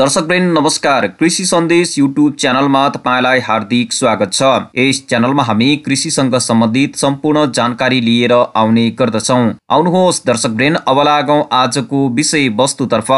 दर्शक ब्रेन नमस्कार कृषि सन्देश युट्युब च्यानलमा तपाईँलाई हार्दिक स्वागत छ यस च्यानलमा हामी कृषिसँग सम्बन्धित सम्पूर्ण जानकारी लिएर आउने गर्दछौ आउनुहोस् ब्रेन अब लागौ आजको विषय वस्तुतर्फ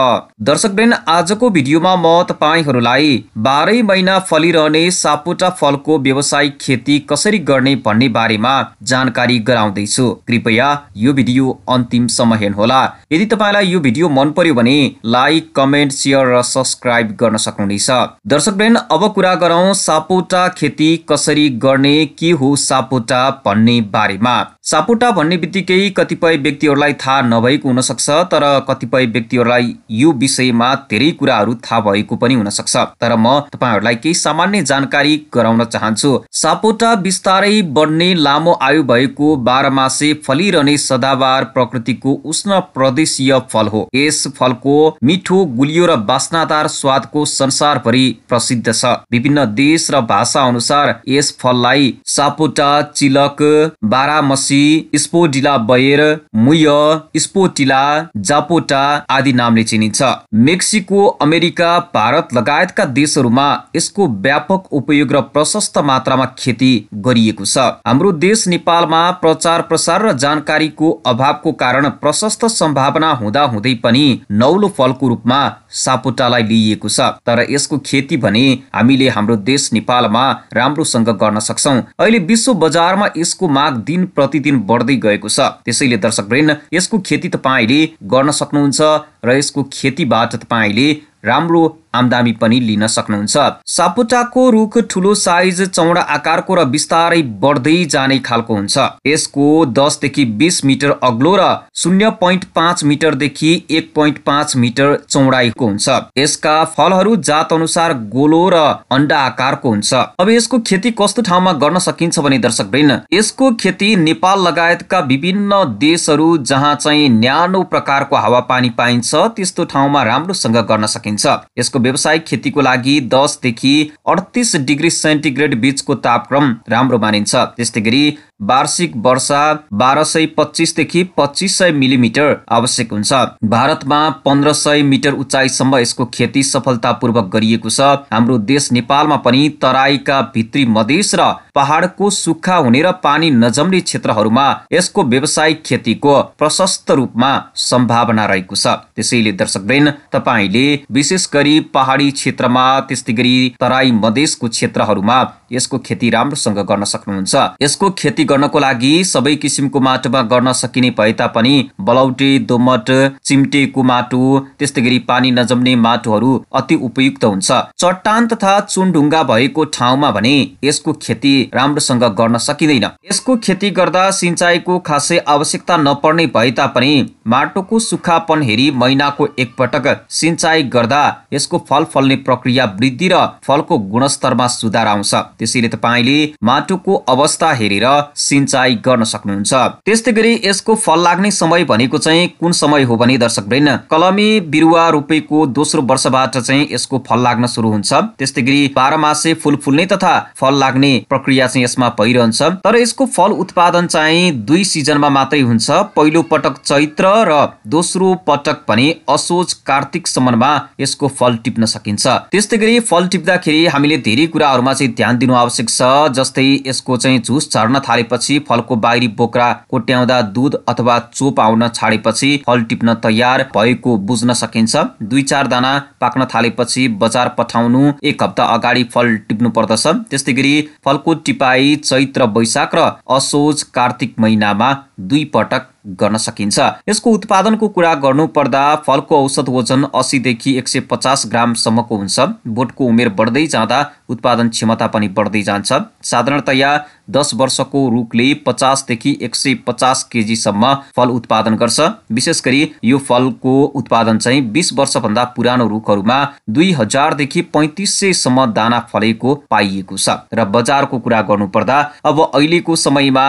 दर्शकवृन्द आजको भिडियोमा म तपाईँहरूलाई बाह्रै महिना फलिरहने सापुटा फलको व्यवसायिक खेती कसरी गर्ने भन्ने बारेमा जानकारी गराउँदैछु कृपया यो भिडियो अन्तिम अन्तिमसम्म हेर्नुहोला यदि तपाईँलाई यो भिडियो मन पर्यो भने लाइक कमेन्ट सेयर र सब्सक्राइब गर्न सक्नुहुनेछ दर्शक अब कुरा गरौँ सापोटा खेती कसरी गर्ने के हो सापोटा भन्ने बारेमा सापुटा भन्ने बित्तिकै कतिपय व्यक्तिहरूलाई थाहा नभएको हुनसक्छ तर कतिपय व्यक्तिहरूलाई यो विषयमा धेरै कुराहरू थाहा भएको पनि हुन सक्छ तर म तपाईँहरूलाई केही सामान्य जानकारी गराउन चाहन्छु सापोटा बिस्तारै बढ्ने लामो आयु भएको बाह्र मासे फलिरहने सदाबार प्रकृतिको उष्ण प्रदेशीय फल हो यस फलको मिठो गुलियो र बास्नादार स्वादको संसारभरि प्रसिद्ध छ विभिन्न देश र भाषा अनुसार यस फललाई सापोटा चिलक बारामसी पछि स्पोटिला बयर मुय स्पोटिला जापोटा आदि नामले चिनिन्छ मेक्सिको अमेरिका भारत लगायतका देशहरूमा यसको व्यापक उपयोग र प्रशस्त मात्रामा खेती गरिएको छ हाम्रो देश नेपालमा प्रचार प्रसार र जानकारीको अभावको कारण प्रशस्त सम्भावना हुँदा हुँदै पनि नौलो फलको रूपमा सापोटालाई लिइएको छ तर यसको खेती भने हामीले हाम्रो देश नेपालमा राम्रोसँग गर्न सक्छौँ अहिले विश्व बजारमा यसको माग दिन प्रति प्रतिदिन बढ्दै गएको छ त्यसैले दर्शकवृन्द यसको खेती तपाईँले गर्न सक्नुहुन्छ र यसको खेतीबाट तपाईँले राम्रो आमदामी पनि लिन सक्नुहुन्छ सापुटाको रुख ठुलो साइज चौडा आकारको र बिस्तारै बढ्दै जाने खालको हुन्छ यसको दसदेखि बिस मिटर अग्लो र शून्य पोइन्ट पाँच मिटरदेखि एक पोइन्ट पाँच मिटर चौडाइको हुन्छ यसका फलहरू जात अनुसार गोलो र अन्डा आकारको हुन्छ अब यसको खेती कस्तो ठाउँमा गर्न सकिन्छ भने दर्शक ब्रेन यसको खेती नेपाल लगायतका विभिन्न देशहरू जहाँ चाहिँ न्यानो प्रकारको हावापानी पाइन्छ त्यस्तो ठाउँमा राम्रोसँग गर्न सकिन्छ यसको व्यावसायिक खेतीको लागि दसदेखि अडतिस डिग्री सेन्टिग्रेड बीचको तापक्रम राम्रो मानिन्छ त्यस्तै गरी वार्षिक वर्षा बाह्र सय पच्चिसदेखि पच्चिस सय मिलिमिटर आवश्यक हुन्छ भारतमा पन्ध्र सय मिटर उचाइसम्म यसको खेती सफलतापूर्वक गरिएको छ हाम्रो देश नेपालमा पनि तराईका भित्री मधेस र पहाडको सुक्खा हुने र पानी नजम्ने क्षेत्रहरूमा यसको व्यवसायिक खेतीको प्रशस्त रूपमा सम्भावना रहेको छ त्यसैले दर्शकवृन्द तपाईँले विशेष गरी पहाडी क्षेत्रमा त्यस्तै गरी तराई मधेसको क्षेत्रहरूमा यसको खेती राम्रोसँग गर्न सक्नुहुन्छ यसको खेती गर्नको लागि सबै किसिमको माटोमा गर्न सकिने भए तापनि बलौटे दोमट चिम्टेको माटो त्यस्तै गरी पानी नजम्ने माटोहरू अति उपयुक्त हुन्छ चट्टान तथा चुनढुङ्गा भएको ठाउँमा भने यसको खेती राम्रोसँग गर्न सकिँदैन यसको खेती गर्दा सिँचाइको खासै आवश्यकता नपर्ने भए तापनि माटोको सुक्खापन हेरी महिनाको एकपटक सिँचाइ गर्दा यसको फल फल्ने प्रक्रिया वृद्धि र फलको गुणस्तरमा सुधार आउँछ त्यसैले तपाईँले माटोको अवस्था हेरेर सिंचाइ गर्न सक्नुहुन्छ त्यस्तै गरी यसको फल लाग्ने समय भनेको चाहिँ कुन समय हो भने दर्शक ब्रेन कलमी बिरुवा रोपेको दोस्रो वर्षबाट चाहिँ यसको फल लाग्न सुरु हुन्छ त्यस्तै गरी बाह्र मासे फुल फुल्ने तथा फल लाग्ने प्रक्रिया चाहिँ यसमा भइरहन्छ तर यसको फल उत्पादन चाहिँ दुई सिजनमा मात्रै हुन्छ पहिलो पटक चैत्र र दोस्रो पटक पनि असोज कार्तिक सम्ममा यसको फल टिप्न सकिन्छ त्यस्तै गरी फल टिप्दाखेरि हामीले धेरै कुराहरूमा चाहिँ ध्यान दिनु आवश्यक छ जस्तै यसको चाहिँ झुस झर्न थालेपछि फलको बाहिरी बोक्रा कोट्याउँदा दुध अथवा चोप आउन छाडेपछि फल टिप्न तयार भएको बुझ्न सकिन्छ दुई चार दाना पाक्न थालेपछि बजार पठाउनु एक हप्ता अगाडि फल टिप्नु पर्दछ त्यस्तै गरी फलको टिपाई चैत्र वैशाख र असोज कार्तिक महिनामा दुई पटक गर्न सकिन्छ यसको उत्पादनको कुरा गर्नुपर्दा फलको औसत वजन असीदेखि एक सय पचास ग्रामसम्मको हुन्छ बोटको उमेर बढ्दै जाँदा उत्पादन क्षमता पनि बढ्दै जान्छ साधारणतया दस वर्षको रुखले पचासदेखि एक सय पचास केजीसम्म फल उत्पादन गर्छ विशेष गरी यो फलको उत्पादन चाहिँ बिस वर्षभन्दा पुरानो रुखहरूमा दुई हजारदेखि पैँतिस सयसम्म दाना फलेको पाइएको छ र बजारको कुरा गर्नुपर्दा अब अहिलेको समयमा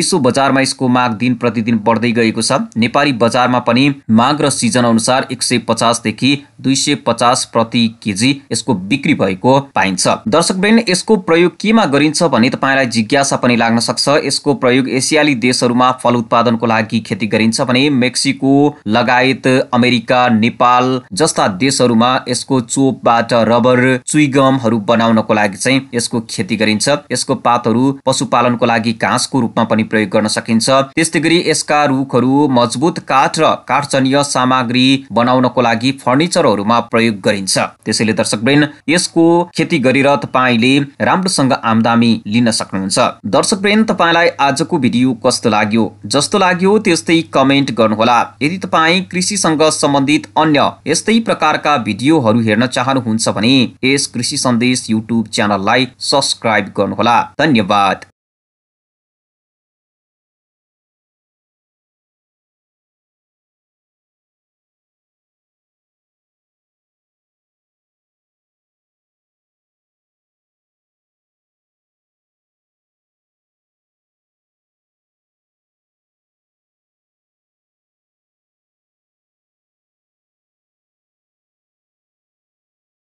विश्व बजारमा यसको माग दिन प्रतिदिन बढ्दै गएको छ नेपाली बजारमा पनि माग र सिजन अनुसार एक सय पचासदेखि दुई सय पचास प्रति केजी यसको बिक्री भएको पाइन्छ दर्शकवृन्द यसको प्रयोग केमा गरिन्छ भने तपाईँलाई जिज्ञासा पनि लाग्न सक्छ यसको प्रयोग एसियाली देशहरूमा फल उत्पादनको लागि खेती गरिन्छ भने मेक्सिको लगायत अमेरिका नेपाल जस्ता देशहरूमा यसको चोपबाट रबर चुइगमहरू बनाउनको लागि चाहिँ यसको खेती गरिन्छ यसको पातहरू पशुपालनको लागि घाँसको रूपमा पनि प्रयोग गर्न सकिन्छ त्यस्तै गरी यसका रुखहरू मजबुत काठ र काठजन्य सामग्री बनाउनको लागि फर्निचरहरूमा प्रयोग गरिन्छ त्यसैले दर्शकवृन्द यसको खेती गरी कार्यरत तपाईँले राम्रोसँग आमदामी लिन सक्नुहुन्छ दर्शक प्रेम तपाईँलाई आजको भिडियो कस्तो लाग्यो जस्तो लाग्यो त्यस्तै कमेन्ट गर्नुहोला यदि तपाईँ कृषिसँग सम्बन्धित अन्य यस्तै प्रकारका भिडियोहरू हेर्न चाहनुहुन्छ भने यस कृषि सन्देश युट्युब च्यानललाई सब्सक्राइब गर्नुहोला धन्यवाद